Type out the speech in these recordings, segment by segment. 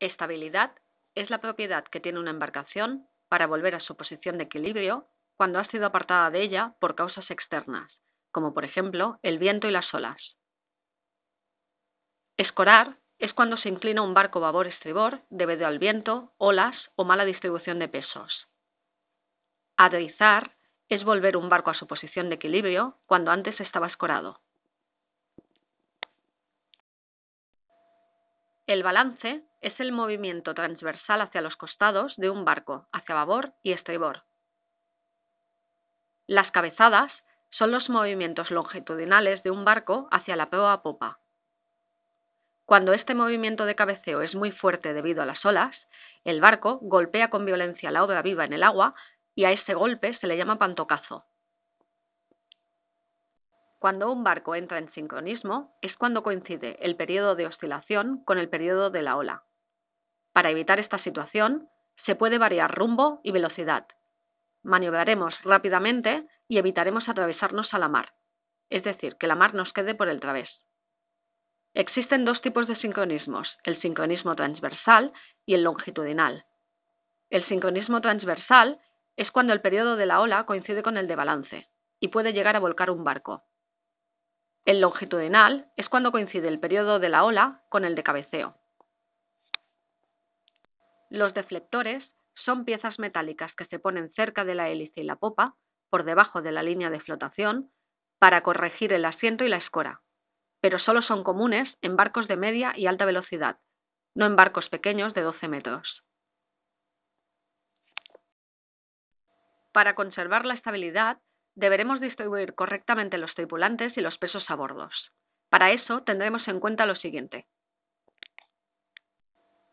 Estabilidad es la propiedad que tiene una embarcación para volver a su posición de equilibrio cuando ha sido apartada de ella por causas externas, como por ejemplo el viento y las olas. Escorar es cuando se inclina un barco babor-estribor debido al viento, olas o mala distribución de pesos. Adrizar es volver un barco a su posición de equilibrio cuando antes estaba escorado. El balance es el movimiento transversal hacia los costados de un barco, hacia babor y estribor. Las cabezadas son los movimientos longitudinales de un barco hacia la proa popa. Cuando este movimiento de cabeceo es muy fuerte debido a las olas, el barco golpea con violencia la obra viva en el agua y a ese golpe se le llama pantocazo. Cuando un barco entra en sincronismo es cuando coincide el periodo de oscilación con el periodo de la ola. Para evitar esta situación, se puede variar rumbo y velocidad. Maniobraremos rápidamente y evitaremos atravesarnos a la mar, es decir, que la mar nos quede por el través. Existen dos tipos de sincronismos, el sincronismo transversal y el longitudinal. El sincronismo transversal es cuando el periodo de la ola coincide con el de balance y puede llegar a volcar un barco. El longitudinal es cuando coincide el periodo de la ola con el de cabeceo. Los deflectores son piezas metálicas que se ponen cerca de la hélice y la popa, por debajo de la línea de flotación, para corregir el asiento y la escora, pero solo son comunes en barcos de media y alta velocidad, no en barcos pequeños de 12 metros. Para conservar la estabilidad, deberemos distribuir correctamente los tripulantes y los pesos a bordos. Para eso tendremos en cuenta lo siguiente.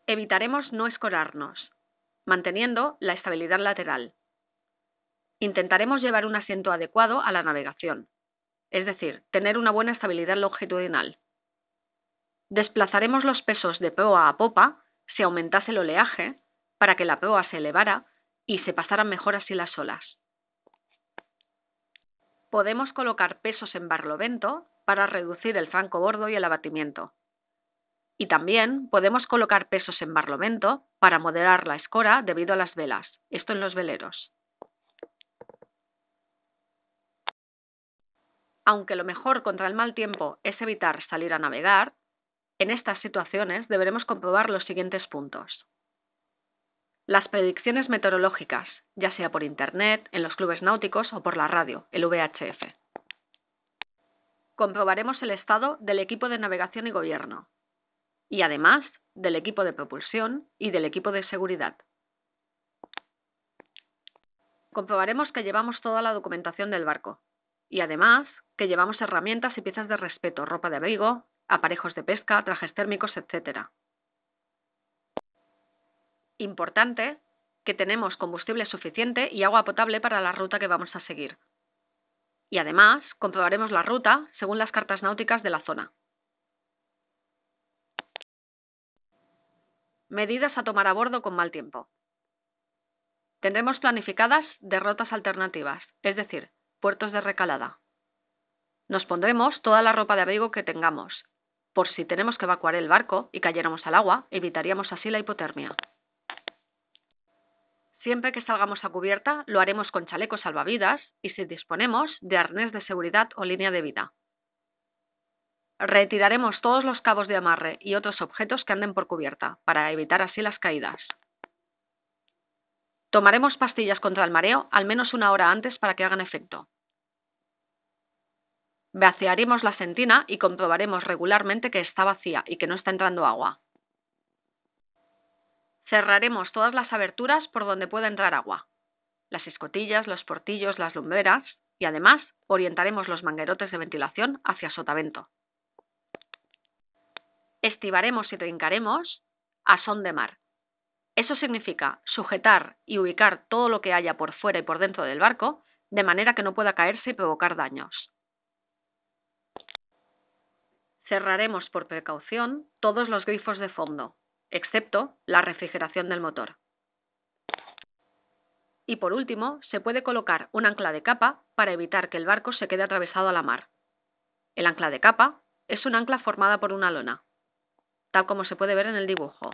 Evitaremos no escorarnos, manteniendo la estabilidad lateral. Intentaremos llevar un asiento adecuado a la navegación, es decir, tener una buena estabilidad longitudinal. Desplazaremos los pesos de proa a popa si aumentase el oleaje para que la proa se elevara y se pasaran mejor así las olas podemos colocar pesos en barlovento para reducir el franco bordo y el abatimiento. Y también podemos colocar pesos en barlovento para moderar la escora debido a las velas, esto en los veleros. Aunque lo mejor contra el mal tiempo es evitar salir a navegar, en estas situaciones deberemos comprobar los siguientes puntos. Las predicciones meteorológicas, ya sea por Internet, en los clubes náuticos o por la radio, el VHF. Comprobaremos el estado del equipo de navegación y gobierno, y además del equipo de propulsión y del equipo de seguridad. Comprobaremos que llevamos toda la documentación del barco, y además que llevamos herramientas y piezas de respeto, ropa de abrigo, aparejos de pesca, trajes térmicos, etc importante que tenemos combustible suficiente y agua potable para la ruta que vamos a seguir. Y además, comprobaremos la ruta según las cartas náuticas de la zona. Medidas a tomar a bordo con mal tiempo. Tendremos planificadas derrotas alternativas, es decir, puertos de recalada. Nos pondremos toda la ropa de abrigo que tengamos. Por si tenemos que evacuar el barco y cayéramos al agua, evitaríamos así la hipotermia. Siempre que salgamos a cubierta lo haremos con chalecos salvavidas y si disponemos de arnés de seguridad o línea de vida. Retiraremos todos los cabos de amarre y otros objetos que anden por cubierta para evitar así las caídas. Tomaremos pastillas contra el mareo al menos una hora antes para que hagan efecto. Vaciaremos la centina y comprobaremos regularmente que está vacía y que no está entrando agua cerraremos todas las aberturas por donde pueda entrar agua, las escotillas, los portillos, las lumberas y además orientaremos los manguerotes de ventilación hacia sotavento. Estivaremos y trincaremos a son de mar. Eso significa sujetar y ubicar todo lo que haya por fuera y por dentro del barco de manera que no pueda caerse y provocar daños. Cerraremos por precaución todos los grifos de fondo, excepto la refrigeración del motor. Y por último, se puede colocar un ancla de capa para evitar que el barco se quede atravesado a la mar. El ancla de capa es un ancla formada por una lona, tal como se puede ver en el dibujo.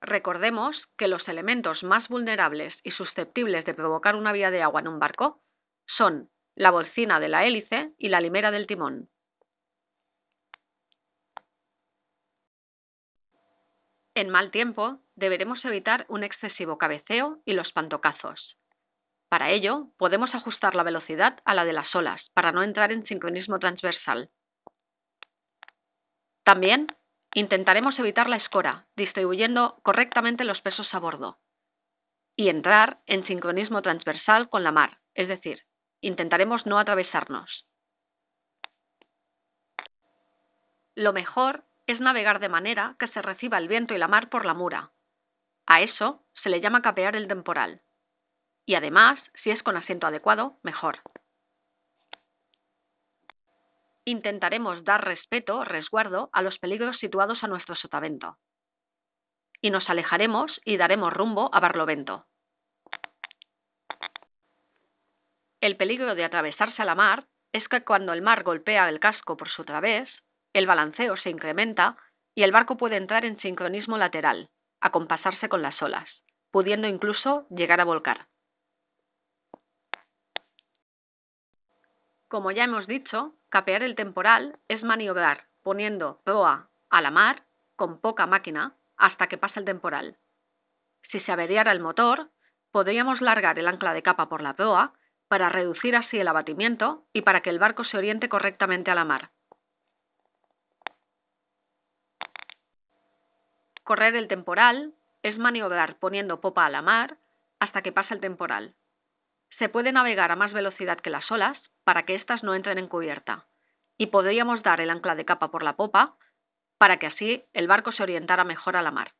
Recordemos que los elementos más vulnerables y susceptibles de provocar una vía de agua en un barco son la bolsina de la hélice y la limera del timón. En mal tiempo, deberemos evitar un excesivo cabeceo y los pantocazos. Para ello, podemos ajustar la velocidad a la de las olas para no entrar en sincronismo transversal. También intentaremos evitar la escora, distribuyendo correctamente los pesos a bordo y entrar en sincronismo transversal con la mar, es decir, intentaremos no atravesarnos. Lo mejor es navegar de manera que se reciba el viento y la mar por la mura. A eso se le llama capear el temporal. Y además, si es con asiento adecuado, mejor. Intentaremos dar respeto, resguardo, a los peligros situados a nuestro sotavento. Y nos alejaremos y daremos rumbo a Barlovento. El peligro de atravesarse a la mar es que cuando el mar golpea el casco por su través, el balanceo se incrementa y el barco puede entrar en sincronismo lateral, acompasarse con las olas, pudiendo incluso llegar a volcar. Como ya hemos dicho, capear el temporal es maniobrar poniendo proa a la mar con poca máquina hasta que pase el temporal. Si se averiara el motor, podríamos largar el ancla de capa por la proa para reducir así el abatimiento y para que el barco se oriente correctamente a la mar. Correr el temporal es maniobrar poniendo popa a la mar hasta que pasa el temporal. Se puede navegar a más velocidad que las olas para que éstas no entren en cubierta, y podríamos dar el ancla de capa por la popa para que así el barco se orientara mejor a la mar.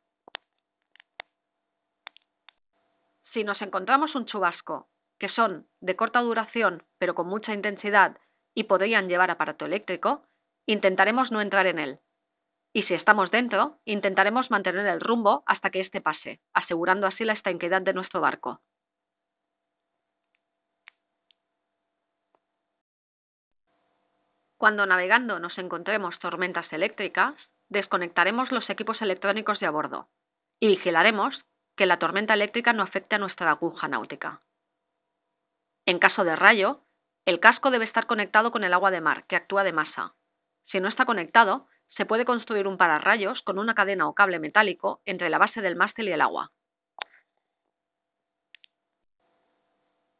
Si nos encontramos un chubasco, que son de corta duración pero con mucha intensidad y podrían llevar aparato eléctrico, intentaremos no entrar en él, y si estamos dentro, intentaremos mantener el rumbo hasta que éste pase, asegurando así la estanqueidad de nuestro barco. Cuando navegando nos encontremos tormentas eléctricas, desconectaremos los equipos electrónicos de a bordo y vigilaremos que la tormenta eléctrica no afecte a nuestra aguja náutica. En caso de rayo, el casco debe estar conectado con el agua de mar, que actúa de masa. Si no está conectado, se puede construir un pararrayos con una cadena o cable metálico entre la base del mástil y el agua.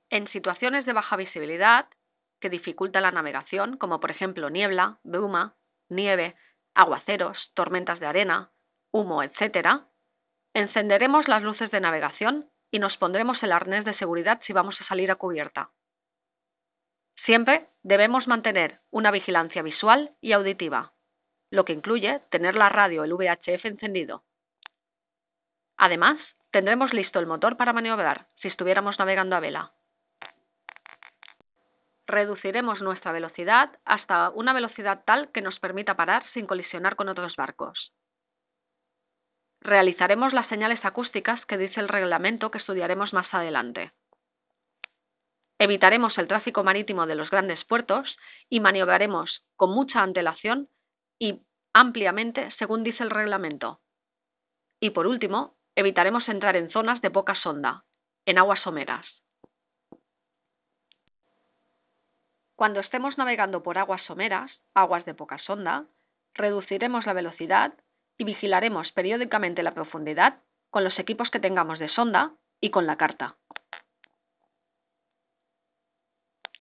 En situaciones de baja visibilidad, que dificulta la navegación, como por ejemplo niebla, bruma, nieve, aguaceros, tormentas de arena, humo, etc., encenderemos las luces de navegación y nos pondremos el arnés de seguridad si vamos a salir a cubierta. Siempre debemos mantener una vigilancia visual y auditiva lo que incluye tener la radio, el VHF encendido. Además, tendremos listo el motor para maniobrar si estuviéramos navegando a vela. Reduciremos nuestra velocidad hasta una velocidad tal que nos permita parar sin colisionar con otros barcos. Realizaremos las señales acústicas que dice el reglamento que estudiaremos más adelante. Evitaremos el tráfico marítimo de los grandes puertos y maniobraremos con mucha antelación y ampliamente según dice el reglamento. Y por último, evitaremos entrar en zonas de poca sonda, en aguas someras. Cuando estemos navegando por aguas someras, aguas de poca sonda, reduciremos la velocidad y vigilaremos periódicamente la profundidad con los equipos que tengamos de sonda y con la carta.